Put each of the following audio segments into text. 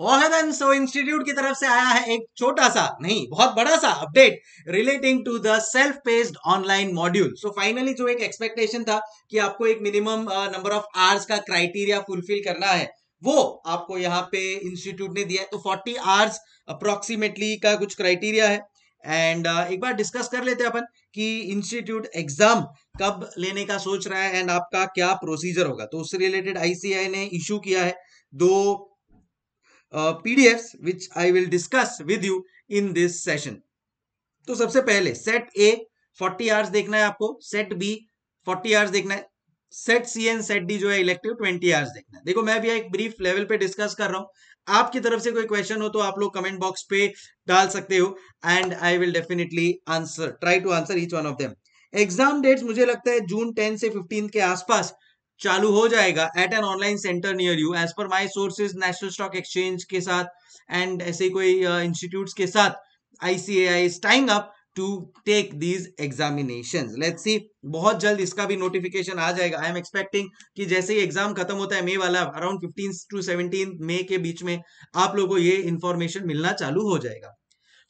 ओहदन सो institute की तरफ से आया है एक छोटा सा नहीं बहुत बड़ा सा update relating to the self paced online module so finally जो एक एक्सपेक्टेशन था कि आपको एक मिनिमम नंबर ऑफ आवर्स का क्राइटेरिया फुलफिल करना है वो आपको यहाँ पे इंस्टीट्यूट ने दिया है तो 40 आवर्स अप्रोक्सीमेटली का कुछ क्राइटेरिया है एंड uh, एक बार डिस्कस कर लेते हैं अपन कि इंस्टीट्यूट एग्जाम कब लेने का सोच रहा है एंड आपका क्या प्रोसीजर होगा तो उससे रिलेटेड आईसीआई ने इशू किया है दो PDFs which I will discuss with you in this session तो सबसे पहले सेट ए 40 आवर्स देखना है आपको सेट बी 40 आवर्स देखना है set C and set D जो है इलेक्टिव 20 आवर्स देखना है देखो मैं भी एक ब्रीफ लेवल पे डिस्कस कर रहा हूं आपकी तरफ से कोई क्वेश्चन हो तो आप लोग कमेंट बॉक्स पे डाल सकते हो and I will definitely answer try to answer each one of them exam dates मुझे लगता है जून 10 से 15 के आसपास चालू हो जाएगा at an online centre near you as per my sources National Stock Exchange के साथ एंड ऐसे कोई इंस्टीट्यूट uh, के साथ ICAI tying up to take these examination let's see बहुत जल्द इसका भी नोटिफिकेशन आ जाएगा आई एम एक्सपेक्टिंग कि जैसे ही एग्जाम खत्म होता है मे वाला around fifteen to seventeen May के बीच में आप लोगों को ये इन्फॉर्मेशन मिलना चालू हो जाएगा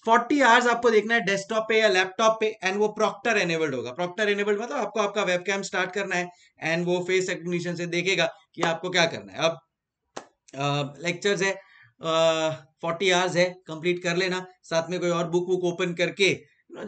40 आवर्स आपको देखना है डेस्कटॉप पे या लैपटॉप पे एंड वो प्रॉक्टर एनेबल्ड होगा प्रॉक्टर एनेबल्ड मतलब आपको आपका वेबकैम स्टार्ट करना है एंड वो फेस रिकग्निशन से देखेगा कि आपको क्या करना है अब लेक्चर्स है फोर्टी आवर्स है कंप्लीट कर लेना साथ में कोई और बुक वुक ओपन करके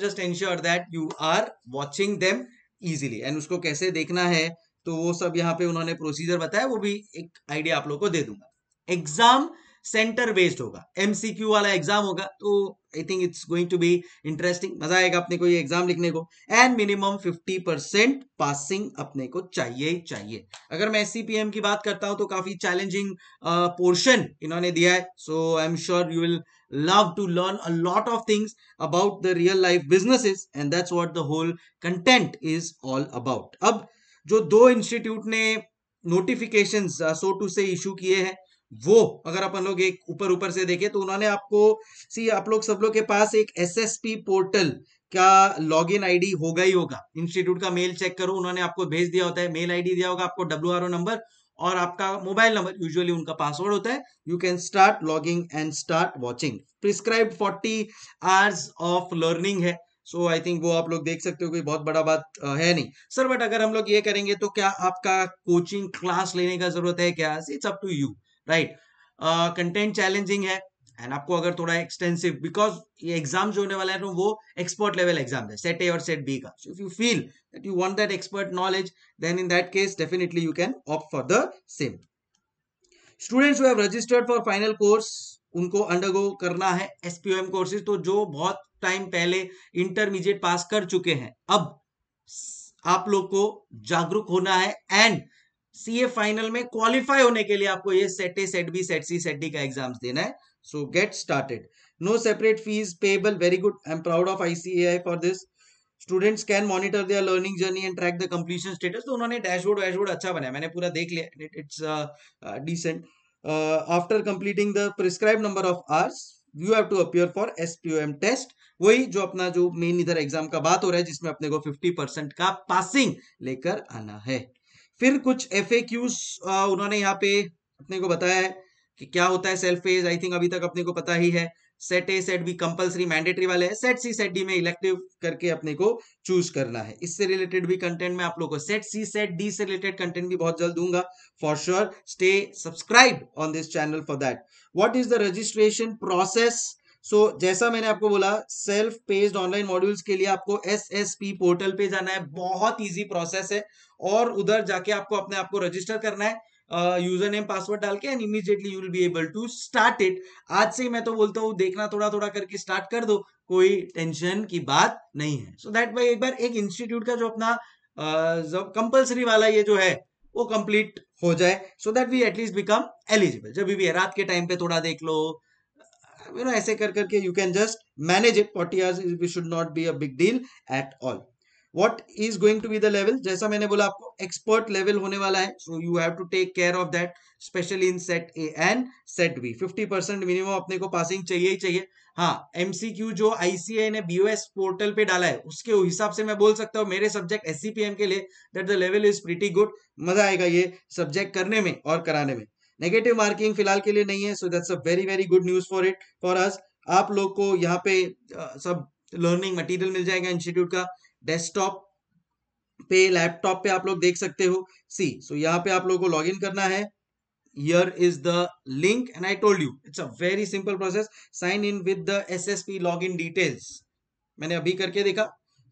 just ensure that you are watching them easily and उसको कैसे देखना है तो वो सब यहाँ पे उन्होंने प्रोसीजर बताया वो भी एक आइडिया आप लोग को दे दूंगा एग्जाम सेंटर बेस्ड होगा एमसीक्यू वाला एग्जाम होगा तो I think it's going to be interesting मजा आएगा अपने को ये एग्जाम लिखने को एंड मिनिमम 50 परसेंट पासिंग अपने को चाहिए ही चाहिए अगर मैं एस की बात करता हूं तो काफी चैलेंजिंग पोर्शन uh, इन्होंने दिया है so I am sure you will love to learn a lot of things about the real life business and that's what the whole content is all about अब जो दो इंस्टीट्यूट ने notifications so to say issue किए हैं वो अगर अपन लोग एक ऊपर ऊपर से देखें तो उन्होंने आपको सी आप लोग सब लोग के पास एक एसएसपी पोर्टल का लॉग इन आईडी होगा ही होगा इंस्टीट्यूट का मेल चेक करो उन्होंने आपको भेज दिया होता है मेल आईडी दिया होगा आपको डब्ल्यू नंबर और आपका मोबाइल नंबर यूजुअली उनका पासवर्ड होता है you can start logging and start watching prescribe forty hours of learning है सो आई थिंक वो आप लोग देख सकते हो कोई बहुत बड़ा बात है नहीं सर बट अगर हम लोग ये करेंगे तो क्या आपका कोचिंग क्लास लेने का जरूरत है क्या it's up to you right content challenging है एंड आपको अगर थोड़ा एक्सटेंसिव बिकॉज ये एग्जाम जो होने वाला है तो वो एक्सपर्ट लेवल एग्जाम है सेट ए और सेट बी का so if you feel that you want that expert knowledge then in that case definitely you can opt for the same students who have registered for final course उनको undergo करना है SPOM courses तो जो बहुत time पहले intermediate pass कर चुके हैं अब आप लोग को जागरूक होना है एंड सीए फाइनल में क्वालिफाई होने के लिए आपको ये set A set B set C set D का एग्जाम्स देना है so get started no separate fees payable very good I am proud of ICAI for this students can monitor their learning journey and track the completion status तो उन्होंने dashboard वैशबोर्ड अच्छा बनाया मैंने पूरा देख लिया it's decent after completing the prescribe number of hours you have to appear for S test वही जो अपना जो मेन इधर एग्जाम का बात हो रहा है जिसमें अपने को 50 परसेंट का पासिंग लेकर आना है फिर कुछ एफ उन्होंने यहाँ पे अपने को बताया है कि क्या होता है सेल्फ फेज आई थिंक अभी तक अपने को पता ही है set A set B compulsory mandatory वाले सेट सी सेट डी में इलेक्टिव करके अपने को चूज करना है इससे रिलेटेड भी कंटेंट में आप लोगों को सेट सी सेट डी से रिलेटेड कंटेंट भी बहुत जल्द दूंगा for sure stay subscribe on this channel for that what is the registration process so so, जैसा मैंने आपको बोला सेल्फ पेस्ड ऑनलाइन मॉड्यूल्स के लिए आपको एस एस पी पोर्टल पे जाना है बहुत इजी प्रोसेस है और उधर जाके आपको अपने आप को रजिस्टर करना है यूजर नेम पासवर्ड डाल के and immediately you will be able to start it आज से ही मैं तो बोलता हूँ देखना थोड़ा थोड़ा करके स्टार्ट कर दो कोई टेंशन की बात नहीं है सो दैट बाई एक बार एक इंस्टीट्यूट का जो अपना कंपल्सरी uh, वाला ये जो है वो कंप्लीट हो जाए so that we at least become eligible जब भी रात के टाइम पे थोड़ा देख लो यू नो ऐसे कर करके you can just manage it forty hours we should not be a big deal at all what is going to be the level जैसा मैंने बोला आपको एक्सपर्ट लेवल होने वाला है so you have to take care of that specially in set A and set B fifty percent minimum अपने को passing चाहिए ही चाहिए हाँ एमसीक्यू जो आईसीआई ने बीओएस पोर्टल पे डाला है उसके हिसाब से मैं बोल सकता हूँ मेरे सब्जेक्ट एस के लिए that the level is pretty good मजा आएगा ये सब्जेक्ट करने में और कराने में नेगेटिव मार्किंग फिलहाल के लिए नहीं है so that's a very very good news for it for us आप लोग को यहाँ पे सब लर्निंग मटेरियल मिल जाएगा इंस्टीट्यूट का डेस्कटॉप पे लैपटॉप पे आप लोग देख सकते हो सी सो so यहाँ पे आप लोग को लॉग इन करना है here is the link and i told you it's a very simple process sign in with the ssp login details मैंने अभी करके देखा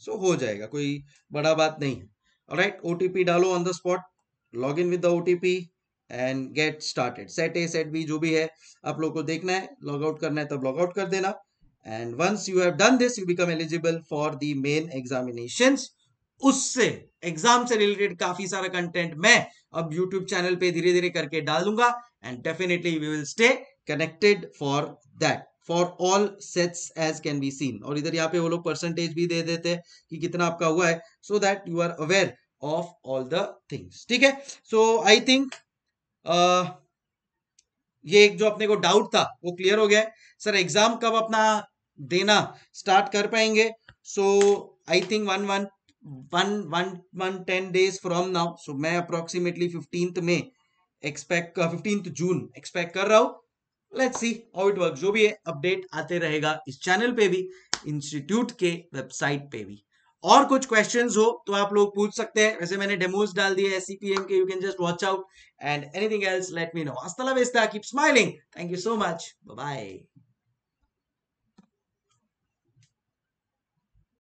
सो so हो जाएगा कोई बड़ा बात नहीं है राइट ओटीपी डालो on the spot log in with the OTP and get started set A set B जो भी है आप लोग को देखना है लॉग आउट करना है तो लॉग आउट कर देना and once you have done this you become eligible for the main examination उससे एग्जाम से रिलेटेड काफी सारा कंटेंट मैं अब यूट्यूब चैनल पे धीरे धीरे करके डाल दूंगा and definitely we will stay connected for that for all sets as can be seen और इधर यहाँ पे वो लोग परसेंटेज भी दे देते हैं कि कितना आपका हुआ है so that you are aware of all the things ठीक है सो आई थिंक ये एक जो अपने को डाउट था वो क्लियर हो गया सर एग्जाम कब अपना देना स्टार्ट कर पाएंगे so I think one one one one one ten days from now so मैं अप्रोक्सीमेटली फिफ्टींथ में एक्सपेक्ट फिफ्टींथ जून एक्सपेक्ट कर रहा हूँ let's see how it work जो भी है अपडेट आते रहेगा इस चैनल पे भी इंस्टीट्यूट के वेबसाइट पे भी और कुछ क्वेश्चंस हो तो आप लोग पूछ सकते हैं वैसे मैंने डेमोज डाल दिए सीपीएम के you can just watch out and anything else let me know वेस्ता keep smiling thank you so much bye